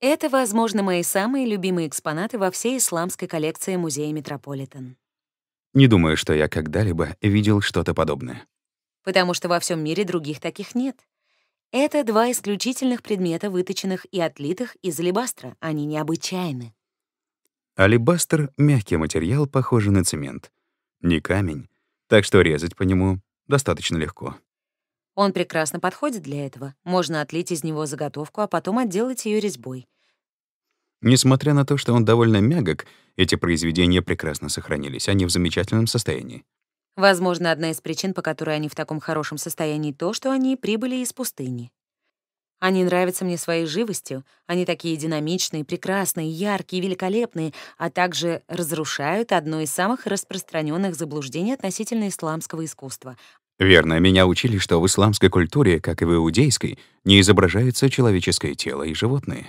Это, возможно, мои самые любимые экспонаты во всей исламской коллекции Музея Метрополитен. Не думаю, что я когда-либо видел что-то подобное. Потому что во всем мире других таких нет. Это два исключительных предмета, выточенных и отлитых из алебастра. Они необычайны. Алебастр — мягкий материал, похожий на цемент. Не камень, так что резать по нему достаточно легко. Он прекрасно подходит для этого. Можно отлить из него заготовку, а потом отделать ее резьбой. Несмотря на то, что он довольно мягок, эти произведения прекрасно сохранились, они в замечательном состоянии. Возможно, одна из причин, по которой они в таком хорошем состоянии, то, что они прибыли из пустыни. Они нравятся мне своей живостью. Они такие динамичные, прекрасные, яркие, великолепные, а также разрушают одно из самых распространенных заблуждений относительно исламского искусства Верно, меня учили, что в исламской культуре, как и в иудейской, не изображается человеческое тело и животные.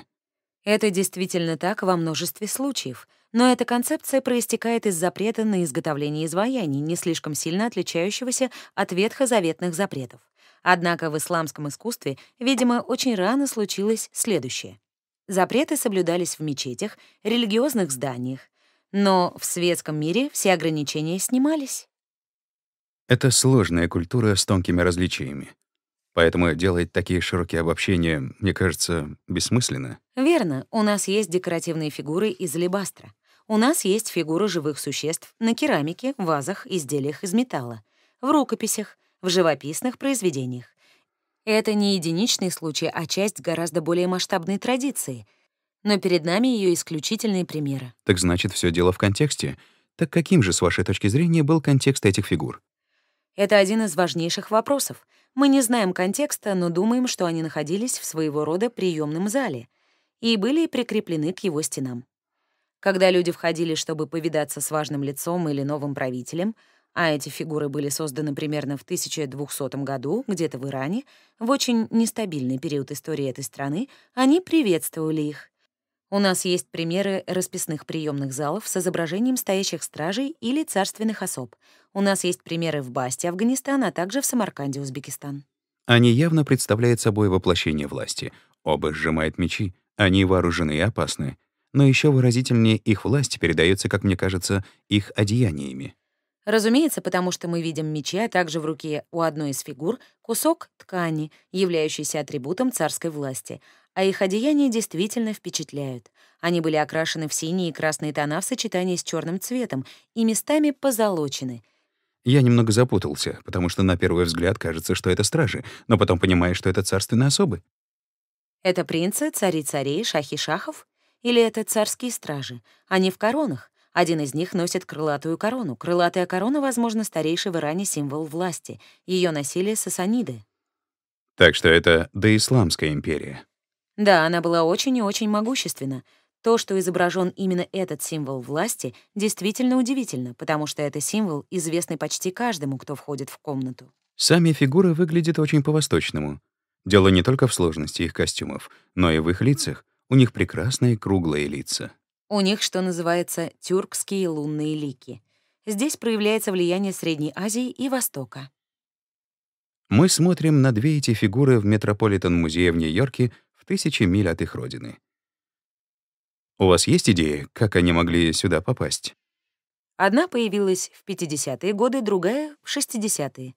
Это действительно так во множестве случаев, но эта концепция проистекает из запрета на изготовление изваяний, не слишком сильно отличающегося от ветхозаветных запретов. Однако в исламском искусстве, видимо, очень рано случилось следующее. Запреты соблюдались в мечетях, религиозных зданиях, но в светском мире все ограничения снимались. Это сложная культура с тонкими различиями. Поэтому делать такие широкие обобщения, мне кажется, бессмысленно. Верно. У нас есть декоративные фигуры из алебастра. У нас есть фигуры живых существ на керамике, вазах, изделиях из металла, в рукописях, в живописных произведениях. Это не единичный случай, а часть гораздо более масштабной традиции. Но перед нами ее исключительные примеры. Так значит, все дело в контексте. Так каким же, с вашей точки зрения, был контекст этих фигур? Это один из важнейших вопросов. Мы не знаем контекста, но думаем, что они находились в своего рода приемном зале и были прикреплены к его стенам. Когда люди входили, чтобы повидаться с важным лицом или новым правителем, а эти фигуры были созданы примерно в 1200 году, где-то в Иране, в очень нестабильный период истории этой страны, они приветствовали их — у нас есть примеры расписных приемных залов с изображением стоящих стражей или царственных особ. У нас есть примеры в Басте, Афганистан, а также в Самарканде, Узбекистан. Они явно представляют собой воплощение власти. Оба сжимают мечи, они вооружены и опасны. Но еще выразительнее их власть передается, как мне кажется, их одеяниями. Разумеется, потому что мы видим мечи, а также в руке у одной из фигур кусок ткани, являющийся атрибутом царской власти, а их одеяния действительно впечатляют. Они были окрашены в синие и красные тона в сочетании с черным цветом и местами позолочены — я немного запутался, потому что на первый взгляд кажется, что это стражи, но потом понимаешь, что это царственные особы. Это принцы, цари царей, шахи шахов? Или это царские стражи? Они в коронах. Один из них носит крылатую корону. Крылатая корона, возможно, старейший в Иране символ власти. Ее носили сасаниды. Так что это доисламская империя. Да, она была очень и очень могущественна. То, что изображен именно этот символ власти, действительно удивительно, потому что это символ, известный почти каждому, кто входит в комнату. Сами фигуры выглядят очень по-восточному. Дело не только в сложности их костюмов, но и в их лицах. У них прекрасные круглые лица. У них, что называется, тюркские лунные лики. Здесь проявляется влияние Средней Азии и Востока. Мы смотрим на две эти фигуры в Метрополитен-музее в Нью-Йорке в тысячи миль от их родины. У вас есть идеи, как они могли сюда попасть? Одна появилась в 50-е годы, другая — в 60-е.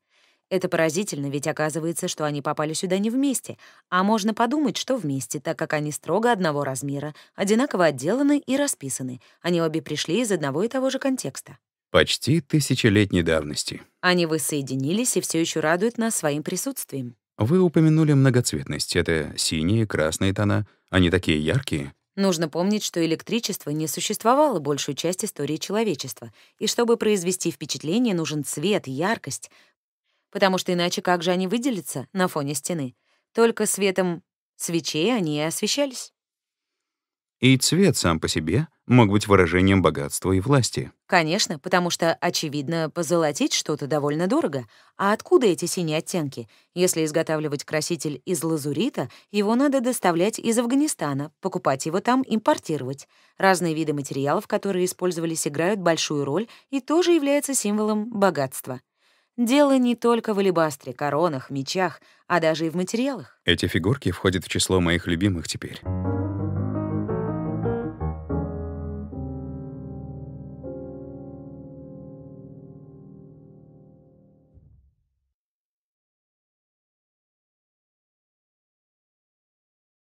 Это поразительно, ведь оказывается, что они попали сюда не вместе, а можно подумать, что вместе, так как они строго одного размера, одинаково отделаны и расписаны. Они обе пришли из одного и того же контекста. Почти тысячелетней давности. Они воссоединились и все еще радуют нас своим присутствием. Вы упомянули многоцветность. Это синие, красные тона. Они такие яркие. Нужно помнить, что электричество не существовало большую часть истории человечества, и чтобы произвести впечатление, нужен цвет, яркость — потому что иначе как же они выделятся на фоне стены? Только светом свечей они и освещались. И цвет сам по себе мог быть выражением богатства и власти. Конечно, потому что, очевидно, позолотить что-то довольно дорого. А откуда эти синие оттенки? Если изготавливать краситель из лазурита, его надо доставлять из Афганистана, покупать его там, импортировать. Разные виды материалов, которые использовались, играют большую роль и тоже являются символом богатства. Дело не только в алебастре, коронах, мечах, а даже и в материалах. Эти фигурки входят в число моих любимых теперь.